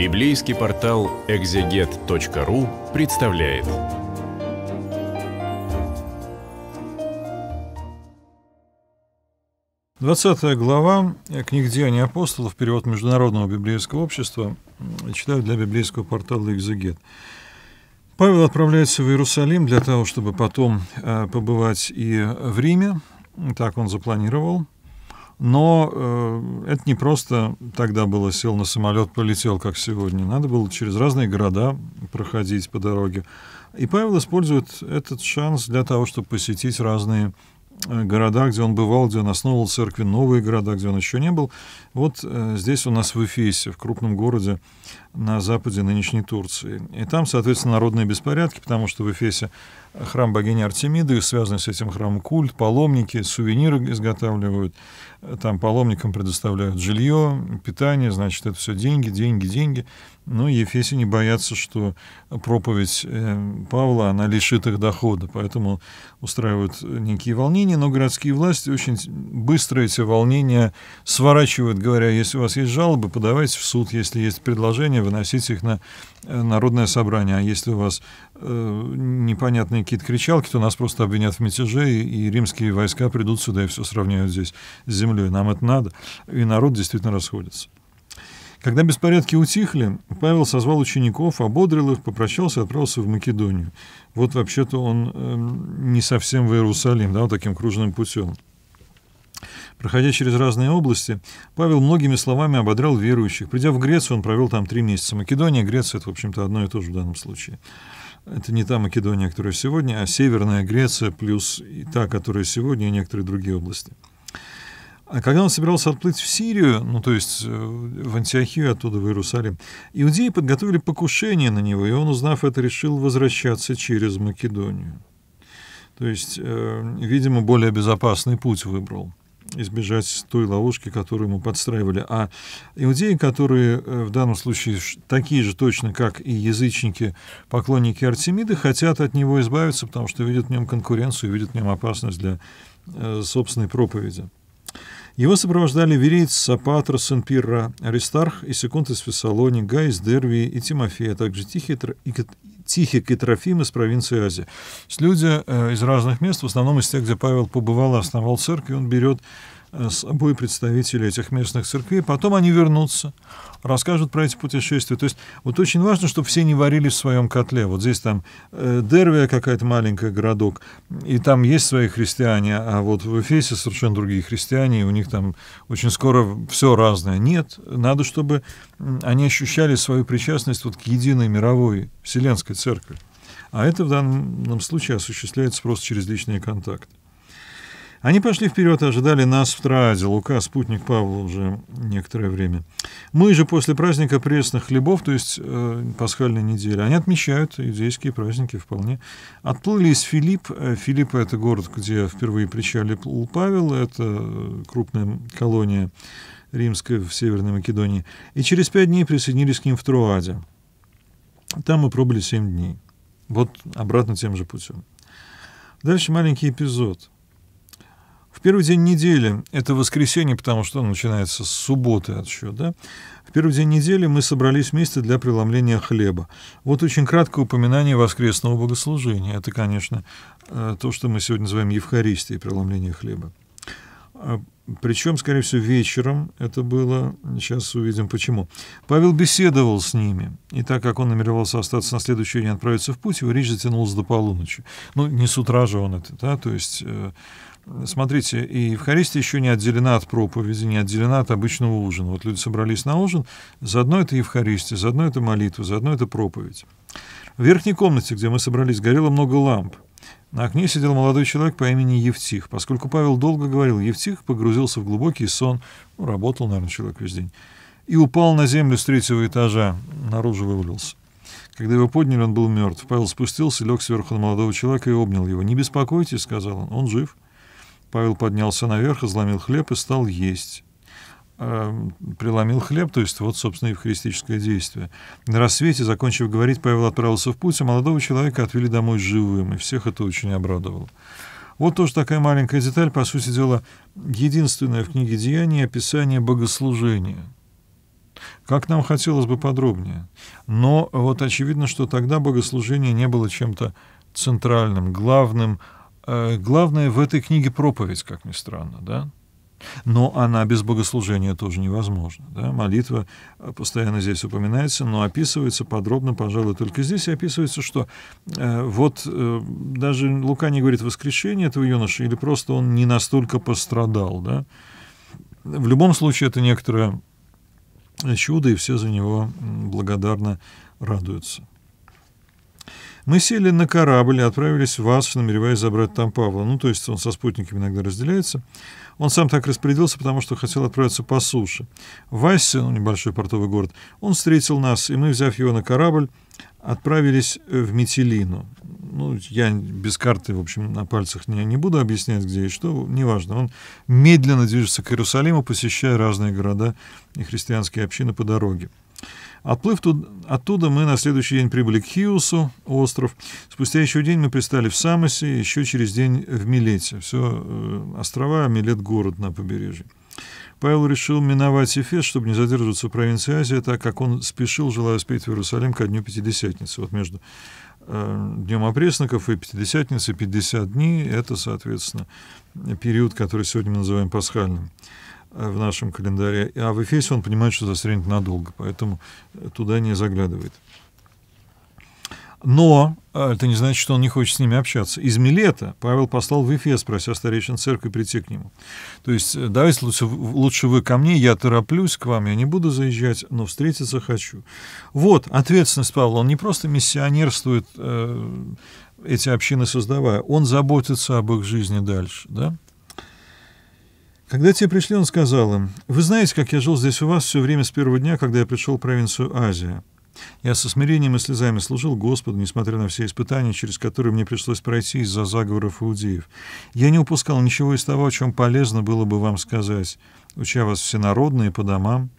Библейский портал экзегет.ру представляет. Двадцатая глава книг «Деяния апостолов», перевод Международного библейского общества, читаю для библейского портала «Экзегет». Павел отправляется в Иерусалим для того, чтобы потом э, побывать и в Риме, так он запланировал – но э, это не просто тогда было, сел на самолет, полетел, как сегодня. Надо было через разные города проходить по дороге. И Павел использует этот шанс для того, чтобы посетить разные Э, города, где он бывал, где он основывал церкви, новые города, где он еще не был. Вот э, здесь у нас в Эфесе, в крупном городе на западе нынешней Турции. И там, соответственно, народные беспорядки, потому что в Эфесе храм богини Артемиды, связанный с этим храмом культ, паломники сувениры изготавливают, э, там паломникам предоставляют жилье, питание, значит, это все деньги, деньги, деньги. Но ну и Ефесе не боятся, что проповедь э, Павла, она лишит их дохода, поэтому устраивают э, некие волнения, волнения, но городские власти очень быстро эти волнения сворачивают, говоря, если у вас есть жалобы, подавайте в суд, если есть предложения, выносите их на э, народное собрание, а если у вас э, непонятные какие-то кричалки, то нас просто обвинят в мятеже, и, и римские войска придут сюда и все сравняют здесь с землей. Нам это надо, и народ действительно расходится. Когда беспорядки утихли, Павел созвал учеников, ободрил их, попрощался и отправился в Македонию. Вот вообще-то он э, не совсем в Иерусалим, да, вот таким кружным путем. Проходя через разные области, Павел многими словами ободрял верующих. Придя в Грецию, он провел там три месяца. Македония, Греция — это, в общем-то, одно и то же в данном случае. Это не та Македония, которая сегодня, а Северная Греция плюс и та, которая сегодня, и некоторые другие области — а когда он собирался отплыть в Сирию, ну то есть э, в Антиохию, оттуда в Иерусалим, иудеи подготовили покушение на него, и он, узнав это, решил возвращаться через Македонию. То есть, э, видимо, более безопасный путь выбрал избежать той ловушки, которую ему подстраивали. А иудеи, которые э, в данном случае такие же точно, как и язычники, поклонники Артемиды, хотят от него избавиться, потому что видят в нем конкуренцию, видят в нем опасность для собственной проповеди. Его сопровождали Вериец, Сапатра, Сен-Пирра, Аристарх и Секунд из Фессалони, Гай Дервии и Тимофея, а также Тихий, и, Тихик и Трофим из провинции Азии. С люди э, из разных мест, в основном из тех, где Павел побывал и основал церковь, он берет Э, собой представители этих местных церквей. Потом они вернутся, расскажут про эти путешествия. То есть вот очень важно, чтобы все не варились в своем котле. Вот здесь там э, Дервия какая-то маленькая городок, и там есть свои христиане, а вот в Эфесе совершенно другие христиане, и у них там очень скоро все разное. Нет, надо, чтобы они ощущали свою причастность вот к единой мировой вселенской церкви. А это в данном случае осуществляется просто через личные контакты. Они пошли вперед, ожидали нас в Траде. Лука, спутник Павла, уже некоторое время. Мы же после праздника пресных хлебов, то есть э, пасхальной недели, они отмечают иудейские праздники вполне. Отплыли из Филипп. Э, Филипп — это город, где впервые причалил Павел. Это э, крупная колония римская в Северной Македонии. И через пять дней присоединились к ним в Троаде. Там мы пробыли семь дней. Вот обратно тем же путем. Дальше маленький эпизод — первый день недели, это воскресенье, потому что он начинается с субботы отсчет, да, в первый день недели мы собрались вместе для преломления хлеба. Вот очень краткое упоминание воскресного богослужения. Это, конечно, э, то, что мы сегодня называем Евхаристией, преломление хлеба. А, Причем, скорее всего, вечером это было. Сейчас увидим, почему. Павел беседовал с ними, и так как он намеревался остаться на следующий день отправиться в путь, его речь затянулась до полуночи. Ну, не с утра же он это, да, то есть э, Смотрите, и Евхаристия еще не отделена от проповеди, не отделена от обычного ужина. Вот люди собрались на ужин, заодно это Евхаристия, заодно это молитва, заодно это проповедь. В верхней комнате, где мы собрались, горело много ламп. На окне сидел молодой человек по имени Евтих. Поскольку Павел долго говорил, Евтих погрузился в глубокий сон, ну, работал, наверное, человек весь день, и упал на землю с третьего этажа, наружу вывалился. Когда его подняли, он был мертв. Павел спустился, лег сверху на молодого человека и обнял его. «Не беспокойтесь», — сказал он, — «он жив». Павел поднялся наверх, изломил хлеб и стал есть. А, преломил хлеб, то есть вот, собственно, и евхаристическое действие. На рассвете, закончив говорить, Павел отправился в путь, а молодого человека отвели домой живым, и всех это очень обрадовало. Вот тоже такая маленькая деталь, по сути дела, единственная в книге «Деяния» описание богослужения — как нам хотелось бы подробнее. Но вот очевидно, что тогда богослужение не было чем-то центральным, главным, Э, главное в этой книге проповедь, как ни странно, да? Но она без богослужения тоже невозможна. Да? Молитва э, постоянно здесь упоминается, но описывается подробно, пожалуй, только здесь. И описывается, что э, вот э, даже Лука не говорит воскрешение этого юноши, или просто он не настолько пострадал. Да? В любом случае, это некоторое чудо, и все за него благодарно радуются. Мы сели на корабль и отправились в Асф, намереваясь забрать там Павла. Ну, то есть он со спутниками иногда разделяется. Он сам так распорядился, потому что хотел отправиться по суше. В Ассе, ну, небольшой портовый город, он встретил нас, и мы, взяв его на корабль, отправились в Метелину ну, я без карты, в общем, на пальцах не, не буду объяснять, где и что, неважно. Он медленно движется к Иерусалиму, посещая разные города и христианские общины по дороге. Отплыв тут, оттуда, мы на следующий день прибыли к Хиусу, остров. Спустя еще день мы пристали в Самосе, еще через день в Милете. Все э, острова, а Милет — город на побережье. Павел решил миновать Эфес, чтобы не задерживаться в провинции Азии, так как он спешил, желая успеть в Иерусалим ко дню Пятидесятницы. Вот между Э, Днем опресноков и Пятидесятницы, 50 дней, это, соответственно, период, который сегодня мы называем пасхальным э, в нашем календаре. А в Эфесе он понимает, что застрянет надолго, поэтому туда не заглядывает. Но а, это не значит, что он не хочет с ними общаться. Из Милета Павел послал в Эфес, прося старейшин церкви прийти к нему. То есть э, давайте лучше, лучше вы ко мне, я тороплюсь к вам, я не буду заезжать, но встретиться хочу. Вот ответственность Павла. Он не просто миссионерствует, э, эти общины создавая, он заботится об их жизни дальше. Да? Когда те пришли, он сказал им, «Вы знаете, как я жил здесь у вас все время с первого дня, когда я пришел в провинцию Азия. Я со смирением и слезами служил Господу, несмотря на все испытания, через которые мне пришлось пройти из-за заговоров иудеев. Я не упускал ничего из того, о чем полезно было бы вам сказать, уча вас всенародные по домам.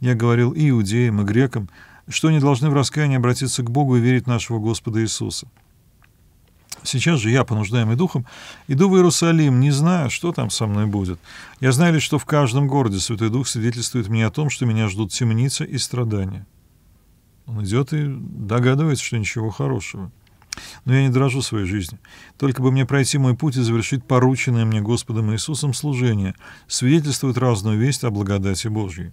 Я говорил и иудеям, и грекам, что они должны в раскаянии обратиться к Богу и верить в нашего Господа Иисуса. Сейчас же я, понуждаемый духом, иду в Иерусалим, не зная, что там со мной будет. Я знаю лишь, что в каждом городе Святой Дух свидетельствует мне о том, что меня ждут темница и страдания. Он идет и догадывается, что ничего хорошего. Но я не дрожу своей жизнью. Только бы мне пройти мой путь и завершить порученное мне Господом Иисусом служение, свидетельствует разную весть о благодати Божьей.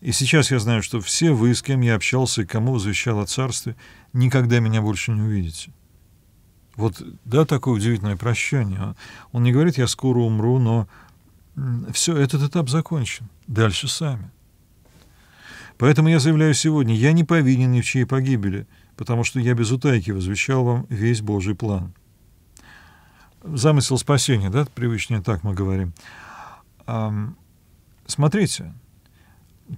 И сейчас я знаю, что все вы, с кем я общался и кому возвещал о царстве, никогда меня больше не увидите. Вот, да, такое удивительное прощание. А? Он не говорит, я скоро умру, но все, этот этап закончен. Дальше сами. Поэтому я заявляю сегодня, я не повинен ни в чьей погибели, потому что я без утайки возвещал вам весь Божий план. Замысел спасения, да, привычнее так мы говорим. Смотрите,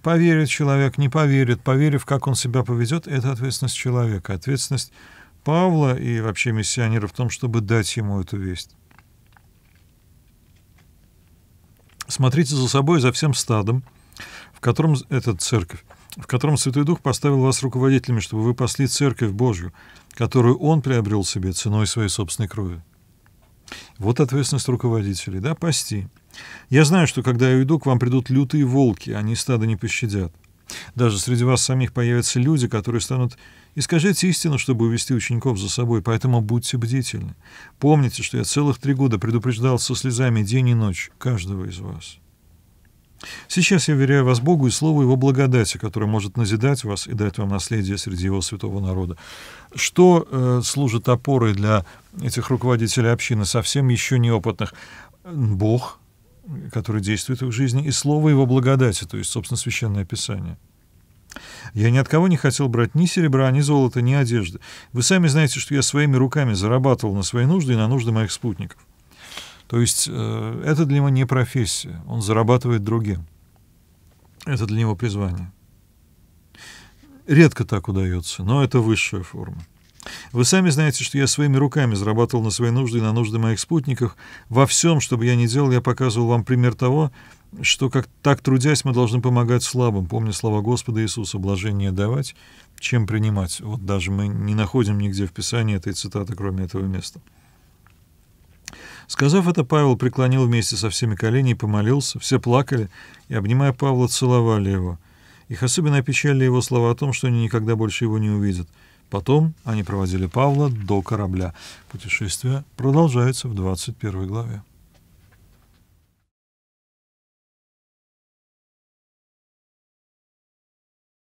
поверит человек, не поверит, поверив, как он себя поведет, это ответственность человека, ответственность Павла и вообще миссионера в том, чтобы дать ему эту весть. Смотрите за собой, за всем стадом, котором эта церковь, в котором Святой Дух поставил вас руководителями, чтобы вы пасли церковь Божью, которую Он приобрел себе ценой своей собственной крови. Вот ответственность руководителей, да, пасти. Я знаю, что когда я уйду, к вам придут лютые волки, они стада не пощадят. Даже среди вас самих появятся люди, которые станут и искажать истину, чтобы увести учеников за собой, поэтому будьте бдительны. Помните, что я целых три года предупреждал со слезами день и ночь каждого из вас. Сейчас я веряю вас Богу и Слову Его благодати, которое может назидать вас и дать вам наследие среди Его святого народа. Что э, служит опорой для этих руководителей общины, совсем еще неопытных? Бог, который действует в их жизни, и Слово Его благодати, то есть, собственно, Священное Писание. Я ни от кого не хотел брать ни серебра, ни золота, ни одежды. Вы сами знаете, что я своими руками зарабатывал на свои нужды и на нужды моих спутников. То есть э, это для него не профессия, он зарабатывает другим. Это для него призвание. Редко так удается, но это высшая форма. Вы сами знаете, что я своими руками зарабатывал на свои нужды и на нужды моих спутников. Во всем, что бы я ни делал, я показывал вам пример того, что как так трудясь мы должны помогать слабым, Помню слова Господа Иисуса, блажение давать, чем принимать. Вот даже мы не находим нигде в Писании этой цитаты, кроме этого места. Сказав это, Павел преклонил вместе со всеми колени и помолился. Все плакали и, обнимая Павла, целовали его. Их особенно опечалили его слова о том, что они никогда больше его не увидят. Потом они проводили Павла до корабля. Путешествие продолжается в 21 главе.